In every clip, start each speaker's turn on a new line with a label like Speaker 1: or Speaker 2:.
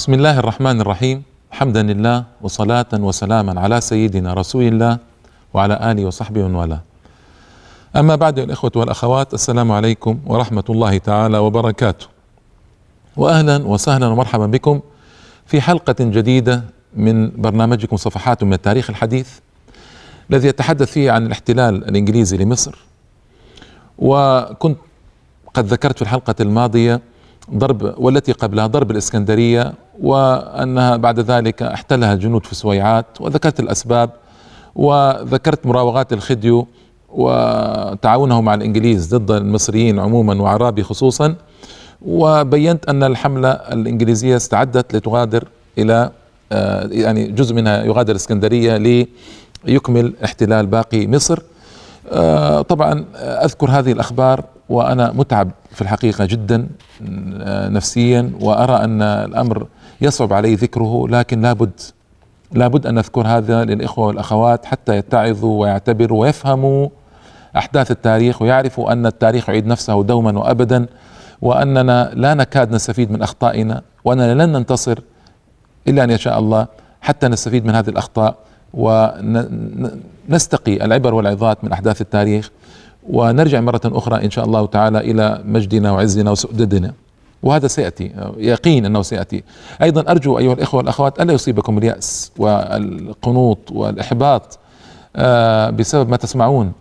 Speaker 1: بسم الله الرحمن الرحيم حمدا لله وصلاة وسلاما على سيدنا رسول الله وعلى آله وصحبه ومن والاه أما بعد الإخوة والأخوات السلام عليكم ورحمة الله تعالى وبركاته وأهلا وسهلا ومرحبا بكم في حلقة جديدة من برنامجكم صفحات من التاريخ الحديث الذي يتحدث فيه عن الاحتلال الإنجليزي لمصر وكنت قد ذكرت في الحلقة الماضية ضرب والتي قبلها ضرب الإسكندرية وأنها بعد ذلك احتلها الجنود في سويعات وذكرت الأسباب وذكرت مراوغات الخديو وتعاونه مع الإنجليز ضد المصريين عموما وعرابي خصوصا وبينت أن الحملة الإنجليزية استعدت لتغادر إلى آه، يعني جزء منها يغادر الإسكندرية ليكمل احتلال باقي مصر آه، طبعا آه، أذكر هذه الأخبار وأنا متعب في الحقيقة جدا آه، نفسيا وأرى أن الأمر يصعب علي ذكره لكن لابد لابد أن نذكر هذا للإخوة والأخوات حتى يتعظوا ويعتبروا ويفهموا أحداث التاريخ ويعرفوا أن التاريخ يعيد نفسه دوما وأبدا وأننا لا نكاد نستفيد من أخطائنا وأننا لن ننتصر إلا أن يشاء الله حتى نستفيد من هذه الأخطاء ونستقي العبر والعظات من أحداث التاريخ ونرجع مرة أخرى إن شاء الله تعالى إلى مجدنا وعزنا وسؤددنا وهذا سيأتي يقين أنه سيأتي أيضا أرجو أيها الإخوة والأخوات ألا يصيبكم اليأس والقنوط والإحباط آه، بسبب ما تسمعون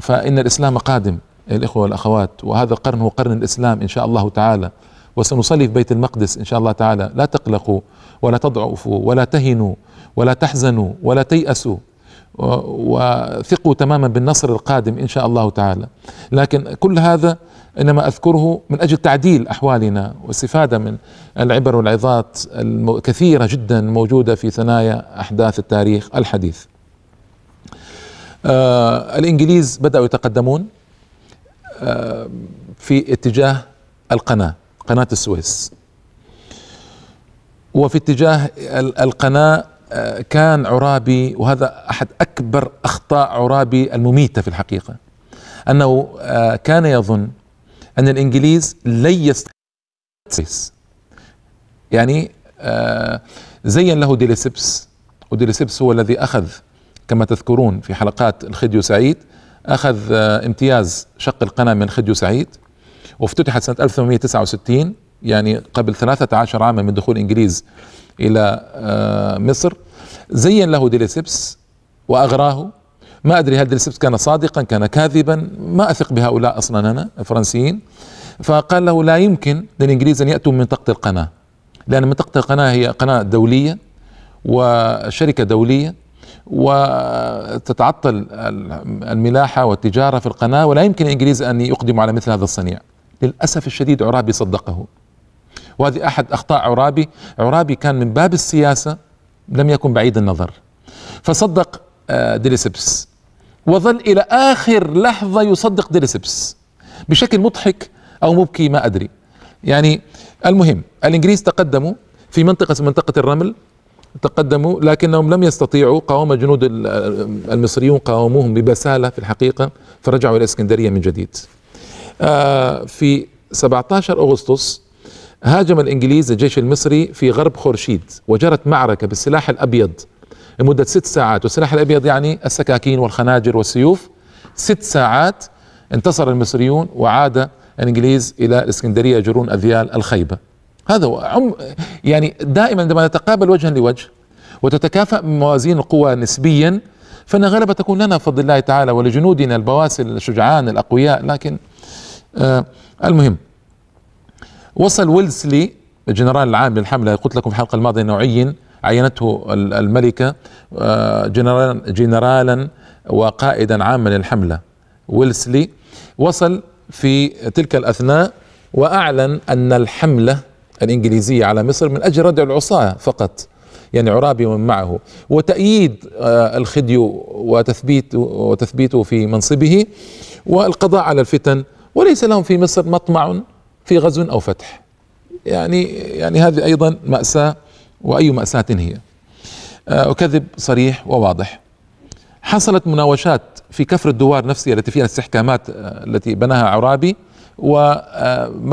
Speaker 1: فإن الإسلام قادم الإخوة والأخوات وهذا القرن هو قرن الإسلام إن شاء الله تعالى وسنصلي في بيت المقدس إن شاء الله تعالى لا تقلقوا ولا تضعفوا ولا تهنوا ولا تحزنوا ولا تيأسوا وثقوا تماما بالنصر القادم ان شاء الله تعالى لكن كل هذا انما اذكره من اجل تعديل احوالنا واستفاده من العبر والعظات الكثيره جدا موجوده في ثنايا احداث التاريخ الحديث. آه الانجليز بداوا يتقدمون آه في اتجاه القناه، قناه السويس. وفي اتجاه القناه آه، كان عرابي وهذا احد اكبر اخطاء عرابي المميته في الحقيقه انه آه، كان يظن ان الانجليز لن يستحدث يعني آه، زين له ديليسبس وديليسبس هو الذي اخذ كما تذكرون في حلقات الخديو سعيد اخذ امتياز شق القناه من خديو سعيد وافتتحت سنه 1869 يعني قبل 13 عاما من دخول الانجليز إلى آه، مصر زين له ديليسبس وأغراه ما أدري هل ديليسبس كان صادقا كان كاذبا ما أثق بهؤلاء أصلا أنا الفرنسيين فقال له لا يمكن للإنجليز أن يأتوا من منطقة القناة لأن منطقة القناة هي قناة دولية وشركة دولية وتتعطل الملاحة والتجارة في القناة ولا يمكن الإنجليز أن يقدموا على مثل هذا الصنيع للأسف الشديد عرابي صدقه وهذه أحد أخطاء عرابي عرابي كان من باب السياسة لم يكن بعيد النظر فصدق آه، ديليسبس وظل إلى آخر لحظة يصدق ديليسبس بشكل مضحك أو مبكي ما أدري يعني المهم الإنجليز تقدموا في منطقة منطقة الرمل تقدموا لكنهم لم يستطيعوا قاوم جنود آه، المصريون قاوموهم ببسالة في الحقيقة فرجعوا إلى الإسكندرية من جديد آه، في 17 أغسطس هاجم الإنجليز الجيش المصري في غرب خورشيد وجرت معركة بالسلاح الأبيض لمدة ست ساعات والسلاح الأبيض يعني السكاكين والخناجر والسيوف ست ساعات انتصر المصريون وعاد الإنجليز إلى الإسكندرية يجرون أذيال الخيبة هذا هو عم يعني دائما عندما نتقابل وجها لوجه وتتكافأ موازين القوى نسبيا فإن غالبا تكون لنا بفضل الله تعالى ولجنودنا البواسل الشجعان الأقوياء لكن آه المهم وصل ويلسلي الجنرال العام للحملة قلت لكم في الحلقة الماضية أنه عين عينته الملكة آه، جنرال جنرالا وقائدا عاما للحملة ويلسلي وصل في تلك الأثناء وأعلن أن الحملة الإنجليزية على مصر من أجل ردع العصاة فقط يعني عرابي ومن معه وتأييد آه، الخديو وتثبيت وتثبيته في منصبه والقضاء على الفتن وليس لهم في مصر مطمع في غزو أو فتح يعني يعني هذه أيضا مأساة وأي مأساة هي وكذب آه، صريح وواضح حصلت مناوشات في كفر الدوار نفسها التي فيها الاستحكامات آه، التي بناها عرابي وما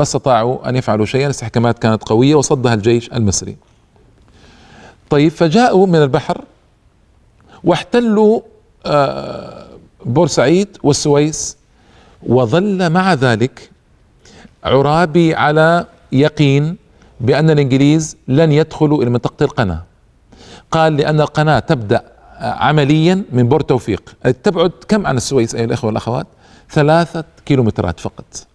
Speaker 1: آه، استطاعوا أن يفعلوا شيئا الاستحكامات كانت قوية وصدها الجيش المصري طيب فجاءوا من البحر واحتلوا بورسعيد والسويس وظل مع ذلك عرابي على يقين بأن الإنجليز لن يدخلوا إلى منطقة القناة قال لأن القناة تبدأ عمليا من بور توفيق تبعد كم عن السويس أيها الأخوة والأخوات ثلاثة كيلومترات فقط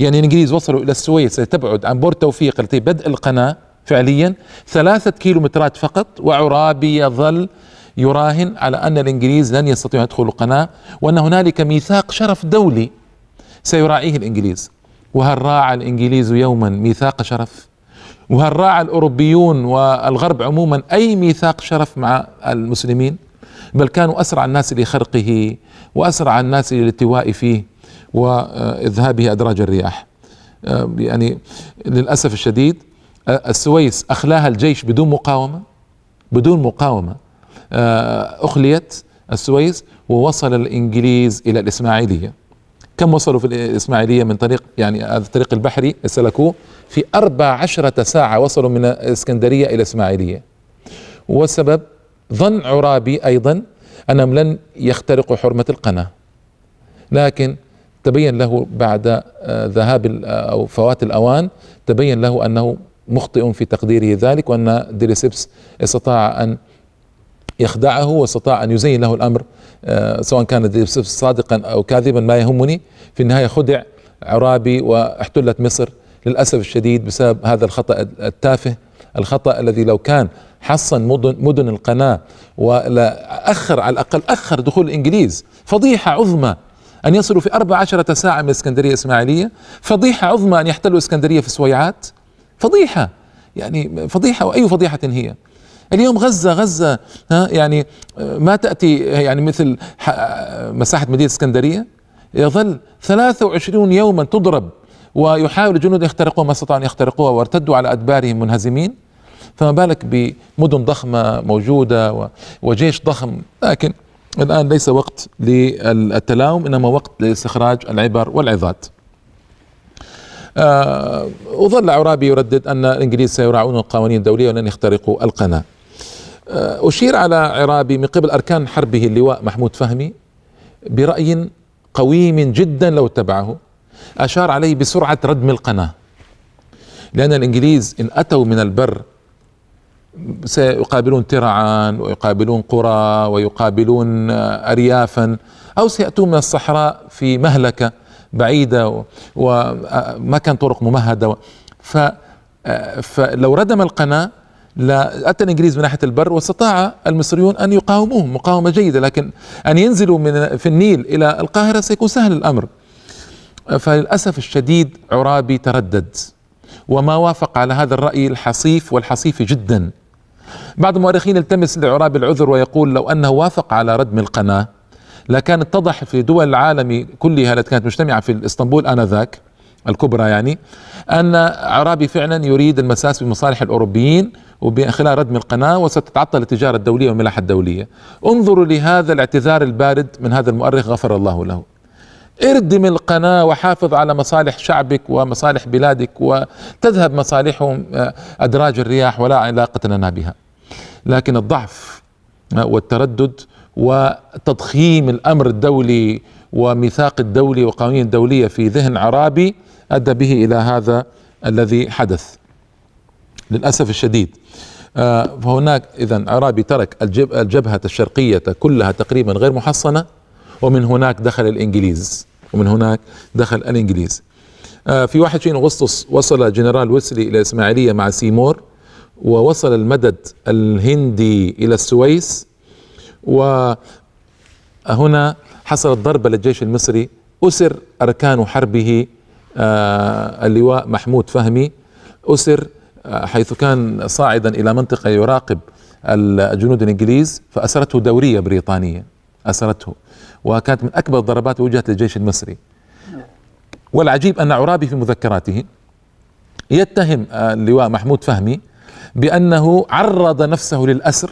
Speaker 1: يعني الإنجليز وصلوا إلى السويس تبعد عن بور توفيق التي بدء القناة فعليا ثلاثة كيلومترات فقط وعرابي يظل يراهن على أن الإنجليز لن يستطيعوا أن يدخلوا القناة وأن هنالك ميثاق شرف دولي سيراعيه الإنجليز وهل راعى الانجليز يوما ميثاق شرف؟ وهل راعى الاوروبيون والغرب عموما اي ميثاق شرف مع المسلمين؟ بل كانوا اسرع الناس لخرقه واسرع الناس للالتواء فيه واذهابه ادراج الرياح. آه، يعني للاسف الشديد آه، السويس اخلاها الجيش بدون مقاومه بدون مقاومه آه، اخليت السويس ووصل الانجليز الى الاسماعيليه كم وصلوا في الإسماعيلية من طريق يعني الطريق البحري سلكوه في أربع عشرة ساعة وصلوا من الإسكندرية إلى الإسماعيلية والسبب ظن عرابي أيضا أنهم لن يخترقوا حرمة القناة لكن تبين له بعد آه، ذهاب آه، أو فوات الأوان تبين له أنه مخطئ في تقديره ذلك وأن ديليسيبس استطاع أن يخدعه واستطاع أن يزين له الأمر آه، سواء كان صادقا أو كاذبا ما يهمني في النهاية خدع عرابي واحتلت مصر للأسف الشديد بسبب هذا الخطأ التافه الخطأ الذي لو كان حصن مدن, مدن القناة أخر على الأقل أخر دخول الإنجليز فضيحة عظمى أن يصلوا في 14 ساعة من الإسكندرية الإسماعيلية فضيحة عظمى أن يحتلوا إسكندرية في سويعات فضيحة يعني فضيحة وأي فضيحة هي اليوم غزة غزة ها يعني آه، ما تأتي يعني مثل آه، مساحة مدينة اسكندرية يظل 23 يوما تضرب ويحاول الجنود يخترقوها ما استطاعوا أن يخترقوها وارتدوا على أدبارهم منهزمين فما بالك بمدن ضخمة موجودة وجيش ضخم لكن الآن ليس وقت للتلاوم إنما وقت لاستخراج العبر والعظات وظل آه، عرابي يردد أن الإنجليز سيراعون القوانين الدولية ولن يخترقوا القناة آه، أشير على عرابي من قبل أركان حربه اللواء محمود فهمي برأي قويم جدا لو اتبعه أشار عليه بسرعة ردم القناة لأن الإنجليز إن أتوا من البر سيقابلون ترعا ويقابلون قرى ويقابلون أريافا أو سيأتون من الصحراء في مهلكة بعيدة وما كان طرق ممهدة ف آه، فلو ردم القناة لأتى الإنجليز من ناحية البر واستطاع المصريون أن يقاوموهم مقاومة جيدة لكن أن ينزلوا من في النيل إلى القاهرة سيكون سهل الأمر فللأسف الشديد عرابي تردد وما وافق على هذا الرأي الحصيف والحصيف جدا بعض المؤرخين التمس لعرابي العذر ويقول لو أنه وافق على ردم القناة لكان اتضح في دول العالم كلها التي كانت مجتمعة في اسطنبول آنذاك الكبرى يعني أن عرابي فعلا يريد المساس بمصالح الأوروبيين وبخلال ردم القناة وستتعطل التجارة الدولية والملاحة الدولية انظروا لهذا الاعتذار البارد من هذا المؤرخ غفر الله له اردم القناة وحافظ على مصالح شعبك ومصالح بلادك وتذهب مصالحهم آه، أدراج الرياح ولا علاقة لنا بها لكن الضعف آه، والتردد وتضخيم الأمر الدولي وميثاق الدولي وقوانين الدولية في ذهن عرابي أدى به إلى هذا الذي حدث للأسف الشديد آه، فهناك إذا عرابي ترك الجب الجبهة الشرقية كلها تقريبا غير محصنة ومن هناك دخل الإنجليز ومن هناك دخل الإنجليز آه، في 21 أغسطس وصل جنرال ويسلي إلى إسماعيلية مع سيمور ووصل المدد الهندي إلى السويس وهنا حصلت ضربة للجيش المصري أسر أركان حربه آه، اللواء محمود فهمي أسر حيث كان صاعدا إلى منطقة يراقب الجنود الإنجليز فأسرته دورية بريطانية أسرته وكانت من أكبر الضربات وجهت للجيش المصري والعجيب أن عرابي في مذكراته يتهم آه، اللواء محمود فهمي بأنه عرض نفسه للأسر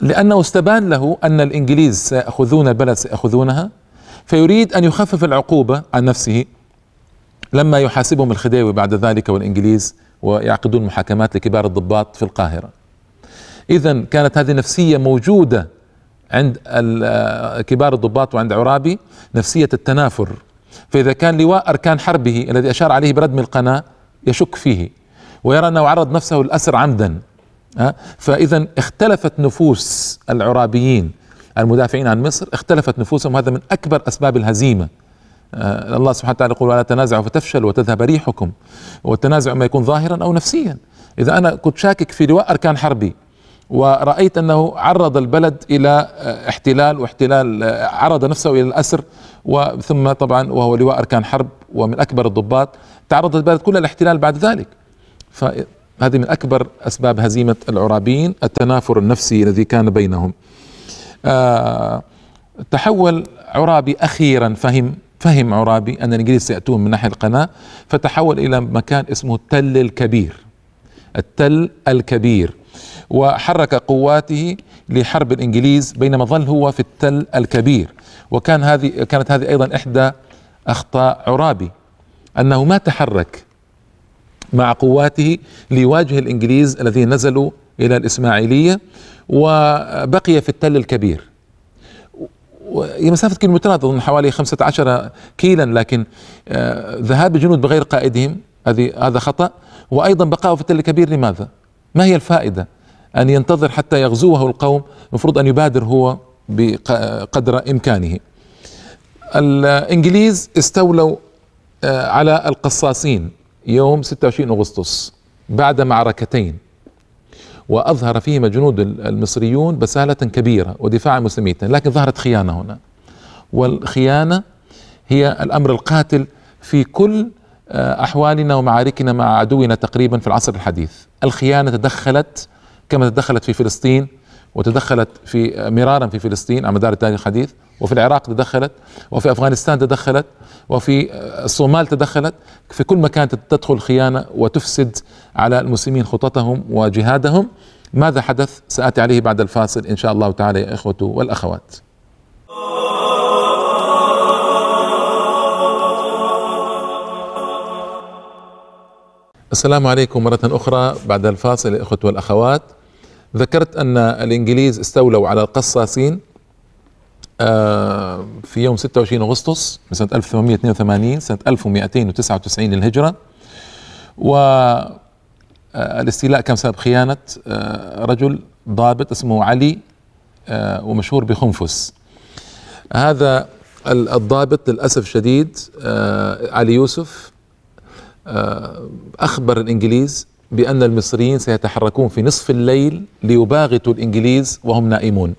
Speaker 1: لأنه استبان له أن الإنجليز سيأخذون البلد سيأخذونها فيريد أن يخفف العقوبة عن نفسه لما يحاسبهم الخديوي بعد ذلك والإنجليز ويعقدون محاكمات لكبار الضباط في القاهرة إذا كانت هذه نفسية موجودة عند آه، كبار الضباط وعند عرابي نفسية التنافر فإذا كان لواء أركان حربه الذي أشار عليه بردم القناة يشك فيه ويرى أنه عرض نفسه للأسر عمدا فإذا اختلفت نفوس العرابيين المدافعين عن مصر اختلفت نفوسهم هذا من أكبر أسباب الهزيمة آه، الله سبحانه وتعالى يقول ولا تنازعوا فتفشلوا وتذهب ريحكم والتنازع ما يكون ظاهرا او نفسيا اذا انا كنت شاكك في لواء اركان حربي ورايت انه عرض البلد الى آه، احتلال واحتلال آه، عرض نفسه الى الاسر وثم طبعا وهو لواء اركان حرب ومن اكبر الضباط تعرضت البلد كلها للاحتلال بعد ذلك فهذه من اكبر اسباب هزيمه العرابيين التنافر النفسي الذي كان بينهم تحول عرابي اخيرا فهم فهم عرابي أن الإنجليز سيأتون من ناحية القناة فتحول إلى مكان اسمه التل الكبير التل الكبير وحرك قواته لحرب الإنجليز بينما ظل هو في التل الكبير وكان هذه كانت هذه أيضا إحدى أخطاء عرابي أنه ما تحرك مع قواته ليواجه الإنجليز الذين نزلوا إلى الإسماعيلية وبقي في التل الكبير هي مسافة كيلومترات أظن حوالي 15 كيلا لكن آه، ذهاب الجنود بغير قائدهم هذه هذا خطأ وأيضا بقاؤه في التل الكبير لماذا؟ ما هي الفائدة؟ أن ينتظر حتى يغزوه القوم المفروض أن يبادر هو بقدر إمكانه الإنجليز استولوا آه، على القصاصين يوم 26 أغسطس بعد معركتين وأظهر فيهما جنود المصريون بسالة كبيرة ودفاع عن مسلميتنا لكن ظهرت خيانة هنا والخيانة هي الأمر القاتل في كل آه، أحوالنا ومعاركنا مع عدونا تقريبا في العصر الحديث الخيانة تدخلت كما تدخلت في فلسطين وتدخلت في آه، مرارا في فلسطين على مدار التاريخ الحديث وفي العراق تدخلت وفي أفغانستان تدخلت وفي آه، الصومال تدخلت في كل مكان تدخل خيانة وتفسد على المسلمين خططهم وجهادهم ماذا حدث سآتي عليه بعد الفاصل إن شاء الله تعالى يا إخوة والأخوات السلام عليكم مرة أخرى بعد الفاصل يا إخوة والأخوات ذكرت أن الإنجليز استولوا على القصاصين آه، في يوم 26 أغسطس من سنة 1882 سنة 1299 للهجرة و آه، الاستيلاء كان سبب خيانة آه، رجل ضابط اسمه علي آه، ومشهور بخنفس هذا الضابط للأسف الشديد علي يوسف أخبر الإنجليز بأن المصريين سيتحركون في نصف الليل ليباغتوا الإنجليز وهم نائمون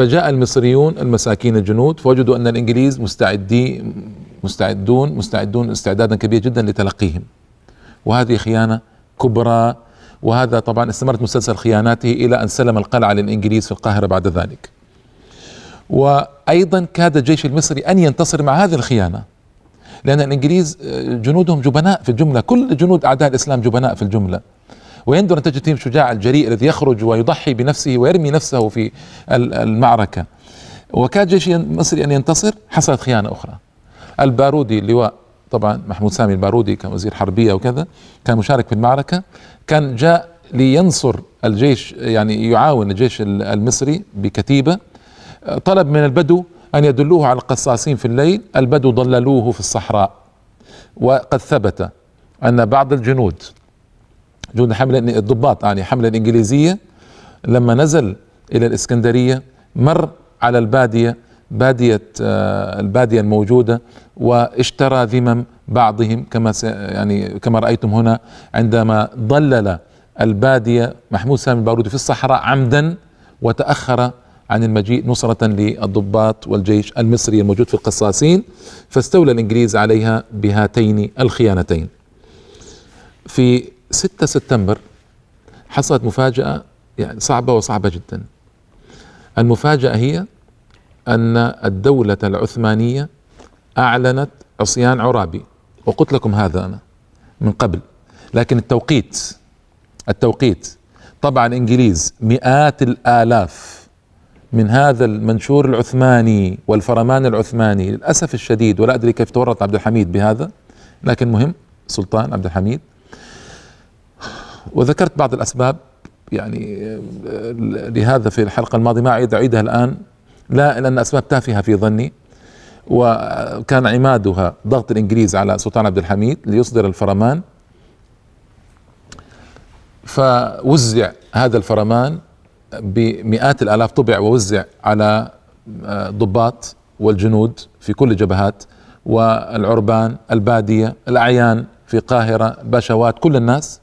Speaker 1: فجاء المصريون المساكين الجنود فوجدوا أن الإنجليز مستعدين مستعدون مستعدون استعدادا كبيرا جدا لتلقيهم وهذه خيانة كبرى وهذا طبعا استمرت مسلسل خياناته إلى أن سلم القلعة للإنجليز في القاهرة بعد ذلك وأيضا كاد الجيش المصري أن ينتصر مع هذه الخيانة لأن الإنجليز جنودهم جبناء في الجملة كل جنود أعداء الإسلام جبناء في الجملة ويندر نتيجة شجاع الجريء الذي يخرج ويضحي بنفسه ويرمي نفسه في المعركة وكاد جيش المصري أن ينتصر حصلت خيانة أخرى البارودي اللواء طبعا محمود سامي البارودي كان وزير حربية وكذا كان مشارك في المعركة كان جاء لينصر الجيش يعني يعاون الجيش المصري بكتيبة طلب من البدو أن يدلوه على القصاصين في الليل البدو ضللوه في الصحراء وقد ثبت أن بعض الجنود جند حملة الضباط يعني حملة الإنجليزية لما نزل إلى الإسكندرية مر على البادية بادية آه، البادية الموجودة واشترى ذمم بعضهم كما يعني كما رأيتم هنا عندما ضلل البادية محمود سامي البارودي في الصحراء عمدا وتأخر عن المجيء نصرة للضباط والجيش المصري الموجود في القصاصين فاستولى الإنجليز عليها بهاتين الخيانتين في 6 سبتمبر حصلت مفاجأة يعني صعبة وصعبة جدا المفاجأة هي أن الدولة العثمانية أعلنت عصيان عرابي وقلت لكم هذا أنا من قبل لكن التوقيت التوقيت طبعا الإنجليز مئات الآلاف من هذا المنشور العثماني والفرمان العثماني للأسف الشديد ولا أدري كيف تورط عبد الحميد بهذا لكن مهم سلطان عبد الحميد وذكرت بعض الأسباب يعني آه، لهذا في الحلقة الماضية ما أعيد أعيدها الآن لا لأن أسباب تافهة في ظني وكان عمادها ضغط الإنجليز على سلطان عبد الحميد ليصدر الفرمان فوزع هذا الفرمان بمئات الآلاف طبع ووزع على آه، ضباط والجنود في كل الجبهات والعربان البادية الأعيان في القاهرة باشوات كل الناس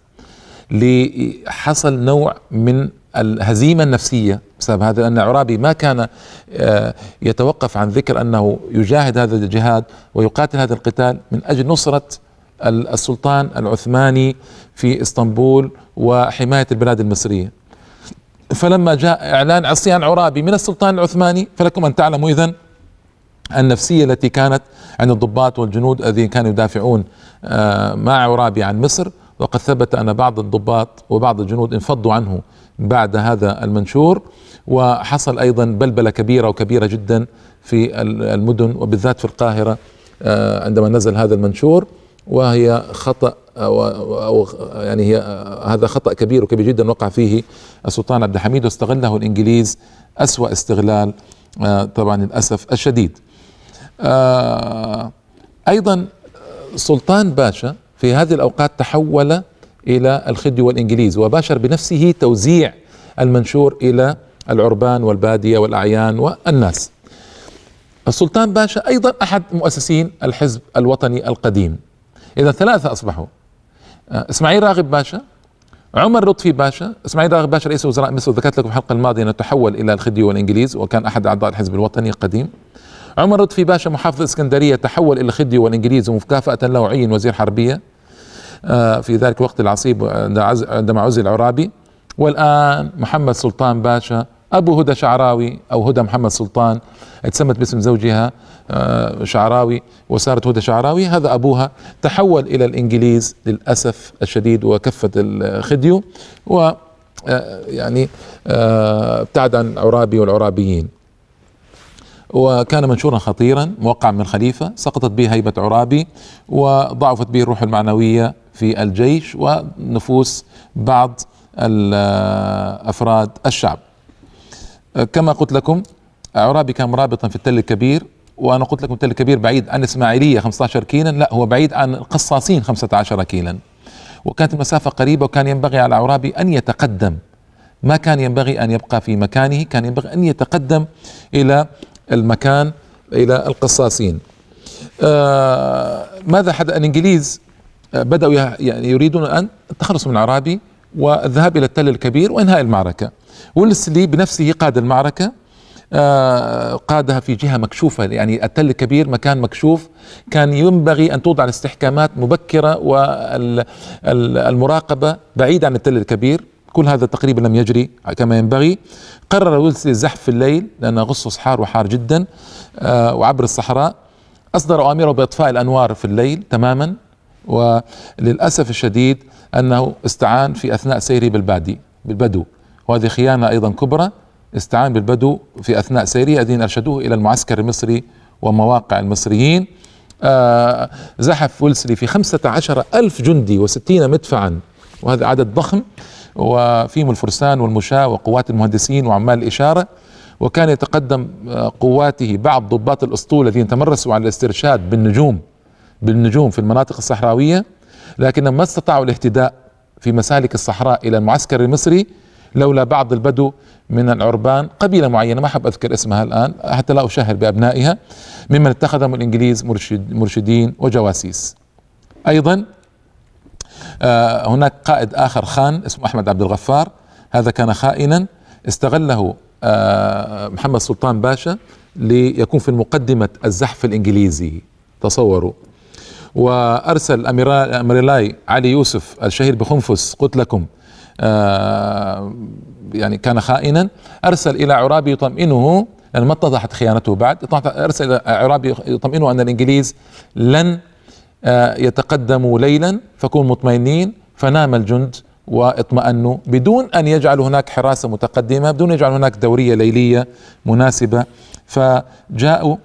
Speaker 1: لحصل نوع من الهزيمة النفسية بسبب هذا لأن عرابي ما كان آه، يتوقف عن ذكر أنه يجاهد هذا الجهاد ويقاتل هذا القتال من أجل نصرة السلطان العثماني في اسطنبول وحماية البلاد المصرية فلما جاء إعلان عصيان عرابي من السلطان العثماني فلكم أن تعلموا إذن النفسية التي كانت عند الضباط والجنود الذين كانوا يدافعون آه، مع عرابي عن مصر وقد ثبت أن بعض الضباط وبعض الجنود انفضوا عنه بعد هذا المنشور وحصل أيضا بلبلة كبيرة وكبيرة جدا في المدن وبالذات في القاهرة آه، عندما نزل هذا المنشور وهي خطأ آه، أو يعني هي آه، هذا خطأ كبير وكبير جدا وقع فيه السلطان عبد الحميد واستغله الإنجليز أسوأ استغلال طبعا للأسف الشديد أيضا سلطان باشا في هذه الأوقات تحول إلى الخدي والإنجليز وباشر بنفسه توزيع المنشور إلى العربان والبادية والأعيان والناس السلطان باشا أيضا أحد مؤسسين الحزب الوطني القديم إذا ثلاثة أصبحوا آه، إسماعيل راغب باشا عمر لطفي باشا إسماعيل راغب باشا رئيس وزراء مصر ذكرت لكم الحلقة الماضية أنه تحول إلى الخدي والإنجليز وكان أحد أعضاء الحزب الوطني القديم عمر لطفي باشا محافظ اسكندرية تحول إلى الخدي والإنجليز ومكافأة له عين وزير حربية آه، في ذلك وقت العصيب عندما عزل عرابي والآن محمد سلطان باشا أبو هدى شعراوي أو هدى محمد سلطان اتسمت باسم زوجها آه، شعراوي وصارت هدى شعراوي هذا أبوها تحول إلى الإنجليز للأسف الشديد وكفت الخديو و آه، يعني ابتعد عن عرابي والعرابيين وكان منشورا خطيرا موقعا من خليفة سقطت به هيبة عرابي وضعفت به الروح المعنوية في الجيش ونفوس بعض أفراد الشعب كما قلت لكم عرابي كان مرابطا في التل الكبير وانا قلت لكم التل الكبير بعيد عن اسماعيليه 15 كيلا لا هو بعيد عن القصاصين 15 كيلا وكانت المسافه قريبه وكان ينبغي على عرابي ان يتقدم ما كان ينبغي ان يبقى في مكانه كان ينبغي ان يتقدم الى المكان إلى القصاصين آه، ماذا حدث الإنجليز آه، بدأوا يعني يريدون أن التخلص من العرابي والذهاب إلى التل الكبير وإنهاء المعركة ولسلي بنفسه قاد المعركة آه، قادها في جهة مكشوفة يعني التل الكبير مكان مكشوف كان ينبغي أن توضع الاستحكامات مبكرة والمراقبة بعيد عن التل الكبير كل هذا تقريبا لم يجري كما ينبغي قرر ويلس الزحف في الليل لأن أغسطس حار وحار جدا آه، وعبر الصحراء أصدر أوامره بإطفاء الأنوار في الليل تماما وللأسف الشديد أنه استعان في أثناء سيره بالبادي بالبدو وهذه خيانة أيضا كبرى استعان بالبدو في أثناء سيره الذين أرشدوه إلى المعسكر المصري ومواقع المصريين آه زحف ويلسلي في خمسة عشر ألف جندي وستين مدفعا وهذا عدد ضخم وفيهم الفرسان والمشاة وقوات المهندسين وعمال الإشارة وكان يتقدم آه، قواته بعض ضباط الأسطول الذين تمرسوا على الاسترشاد بالنجوم بالنجوم في المناطق الصحراوية لكنهم ما استطاعوا الاهتداء في مسالك الصحراء إلى المعسكر المصري لولا بعض البدو من العربان قبيلة معينة ما أحب أذكر اسمها الآن حتى لا أشهر بأبنائها ممن اتخذهم الإنجليز مرشد مرشدين وجواسيس أيضا آه، هناك قائد آخر خان اسمه أحمد عبد الغفار هذا كان خائنا استغله آه، محمد سلطان باشا ليكون في مقدمة الزحف الإنجليزي تصوروا وأرسل أميرلاي علي يوسف الشهير بخنفس قلت لكم آه، يعني كان خائنا أرسل إلى عرابي يطمئنه لأن ما اتضحت خيانته بعد ارسل إلى عرابي يطمئنه أن الإنجليز لن آه، يتقدموا ليلا فكون مطمئنين فنام الجند واطمأنوا بدون أن يجعل هناك حراسة متقدمة بدون أن يجعل هناك دورية ليلية مناسبة فجاءوا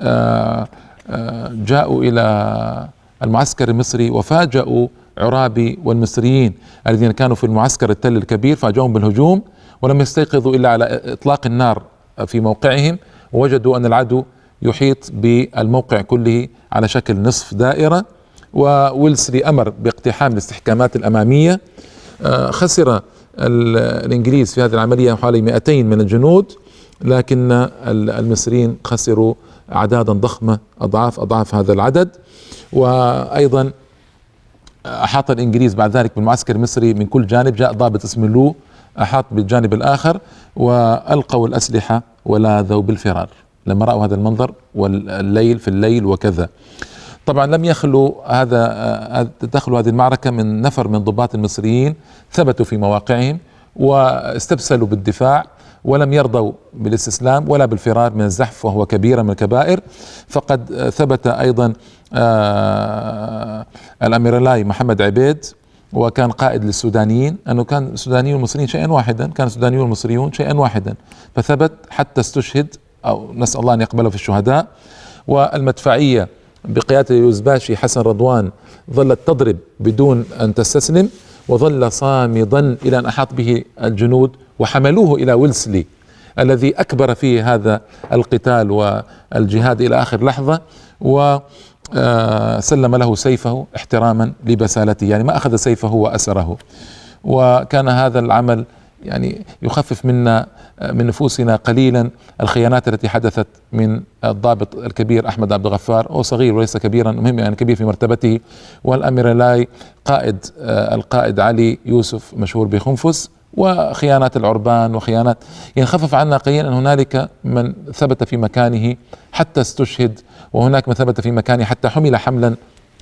Speaker 1: آه، آه، جاءوا إلى المعسكر المصري وفاجأوا عرابي والمصريين الذين كانوا في المعسكر التل الكبير فاجأهم بالهجوم ولم يستيقظوا إلا على إطلاق النار في موقعهم ووجدوا أن العدو يحيط بالموقع كله على شكل نصف دائرة وويلسلي أمر باقتحام الاستحكامات الأمامية آه، خسر الإنجليز في هذه العملية حوالي 200 من الجنود لكن المصريين خسروا أعدادا ضخمة أضعاف أضعاف هذا العدد وأيضا أحاط الإنجليز بعد ذلك بالمعسكر المصري من كل جانب جاء ضابط اسمه لو أحاط بالجانب الآخر وألقوا الأسلحة ولاذوا بالفرار لما رأوا هذا المنظر والليل في الليل وكذا طبعا لم يخلو هذا تدخل آه، هذه المعركة من نفر من ضباط المصريين ثبتوا في مواقعهم واستبسلوا بالدفاع ولم يرضوا بالاستسلام ولا بالفرار من الزحف وهو كبيرة من الكبائر فقد آه، ثبت أيضا آه، الأميرلاي محمد عبيد وكان قائد للسودانيين أنه كان السودانيون والمصريين شيئا واحدا كان السودانيون والمصريون شيئا واحدا فثبت حتى استشهد أو نسأل الله أن يقبله في الشهداء والمدفعية بقيادة يوزباشي حسن رضوان ظلت تضرب بدون أن تستسلم وظل صامدا إلى أن أحاط به الجنود وحملوه إلى ويلسلي الذي أكبر فيه هذا القتال والجهاد إلى آخر لحظة وسلم آه، له سيفه احتراما لبسالته يعني ما أخذ سيفه وأسره وكان هذا العمل يعني يخفف منا آه، من نفوسنا قليلا الخيانات التي حدثت من الضابط الكبير احمد عبد الغفار هو صغير وليس كبيرا مهم يعني كبير في مرتبته والامير لاي قائد آه، القائد علي يوسف مشهور بخنفس وخيانات العربان وخيانات ينخفف عنا قليلا ان هنالك من ثبت في مكانه حتى استشهد وهناك من ثبت في مكانه حتى حمل حملا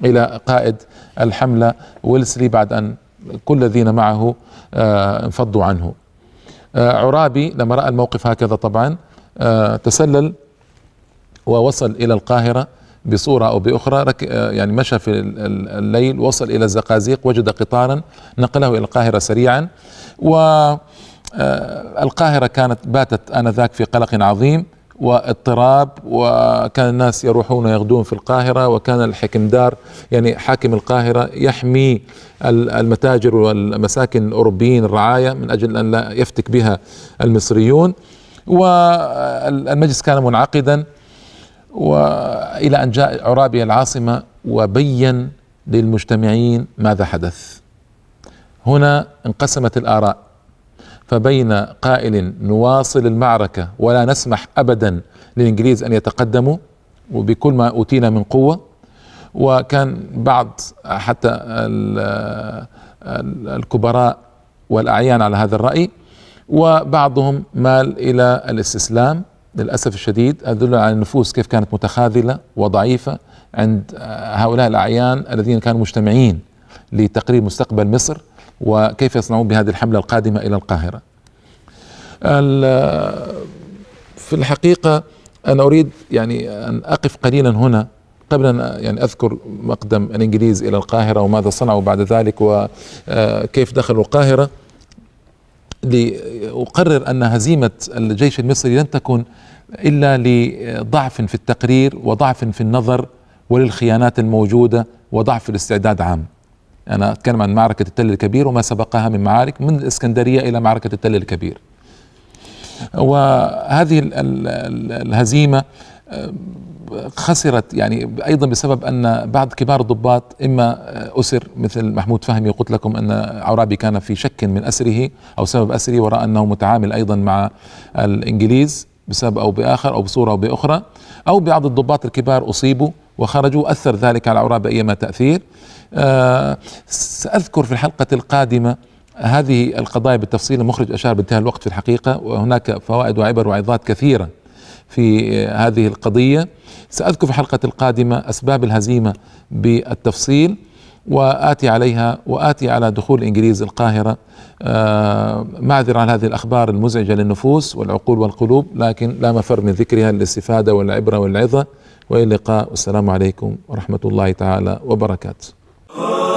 Speaker 1: الى قائد الحمله ويلسلي بعد ان كل الذين معه آه، انفضوا عنه آه، عرابي لما رأى الموقف هكذا طبعا آه، تسلل ووصل إلى القاهرة بصورة أو بأخرى يعني مشى في الليل وصل إلى الزقازيق وجد قطارا نقله إلى القاهرة سريعا و القاهرة كانت باتت آنذاك في قلق عظيم واضطراب وكان الناس يروحون يغدون في القاهرة وكان الحكمدار يعني حاكم القاهرة يحمي المتاجر والمساكن الأوروبيين الرعاية من أجل أن لا يفتك بها المصريون والمجلس كان منعقدا وإلى أن جاء عرابي العاصمة وبين للمجتمعين ماذا حدث هنا انقسمت الآراء فبين قائل نواصل المعركة ولا نسمح أبدا للإنجليز أن يتقدموا وبكل ما أوتينا من قوة وكان بعض حتى الكبراء والأعيان على هذا الرأي وبعضهم مال إلى الاستسلام للأسف الشديد أدل على النفوس كيف كانت متخاذلة وضعيفة عند هؤلاء الأعيان الذين كانوا مجتمعين لتقرير مستقبل مصر وكيف يصنعون بهذه الحملة القادمة إلى القاهرة في الحقيقة أنا أريد يعني أن أقف قليلا هنا قبل أن يعني أذكر مقدم الإنجليز إلى القاهرة وماذا صنعوا بعد ذلك وكيف آه، دخلوا القاهرة لأقرر أن هزيمة الجيش المصري لن تكون إلا لضعف في التقرير وضعف في النظر وللخيانات الموجودة وضعف الاستعداد عام أنا أتكلم عن معركة التل الكبير وما سبقها من معارك من الإسكندرية إلى معركة التل الكبير وهذه الهزيمة آه، خسرت يعني ايضا بسبب ان بعض كبار الضباط اما اسر مثل محمود فهمي قلت لكم ان عرابي كان في شك من اسره او سبب اسره وراى انه متعامل ايضا مع الانجليز بسبب او باخر او بصوره او باخرى او بعض الضباط الكبار اصيبوا وخرجوا أثر ذلك على عرابة أيما تأثير آه، سأذكر في الحلقة القادمة هذه القضايا بالتفصيل المخرج أشار بانتهاء الوقت في الحقيقة وهناك فوائد وعبر وعظات كثيرة في آه، هذه القضية سأذكر في الحلقة القادمة أسباب الهزيمة بالتفصيل وآتي عليها وآتي على دخول الإنجليز القاهرة آه، معذرة عن هذه الأخبار المزعجة للنفوس والعقول والقلوب لكن لا مفر من ذكرها للاستفادة والعبرة والعظة والى اللقاء والسلام عليكم ورحمه الله تعالى وبركاته